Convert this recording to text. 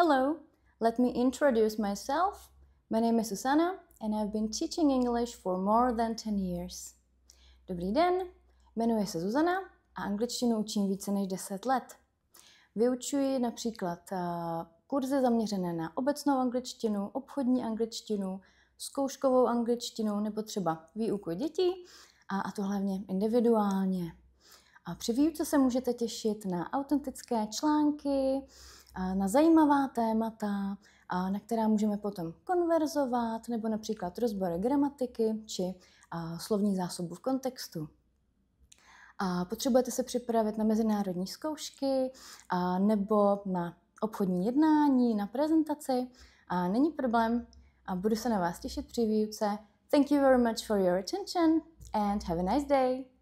Hello, let me introduce myself. My name is Susanna and I've been teaching English for more than 10 years. Dobrý den, jmenuji se Susana a angličtinu učím více než 10 let. Vyučuji například eh, kurzy zaměřené na obecnou angličtinu, obchodní angličtinu, zkouškovou angličtinu nebo třeba výuku dětí a, a to hlavně individuálně. A při výuce se můžete těšit na autentické články, na zajímavá témata, na která můžeme potom konverzovat, nebo například rozbory gramatiky či slovní zásobu v kontextu. potřebujete se připravit na mezinárodní zkoušky nebo na obchodní jednání, na prezentaci. A není problém a budu se na vás těšit při výuce. Thank you very much for your attention and have a nice day!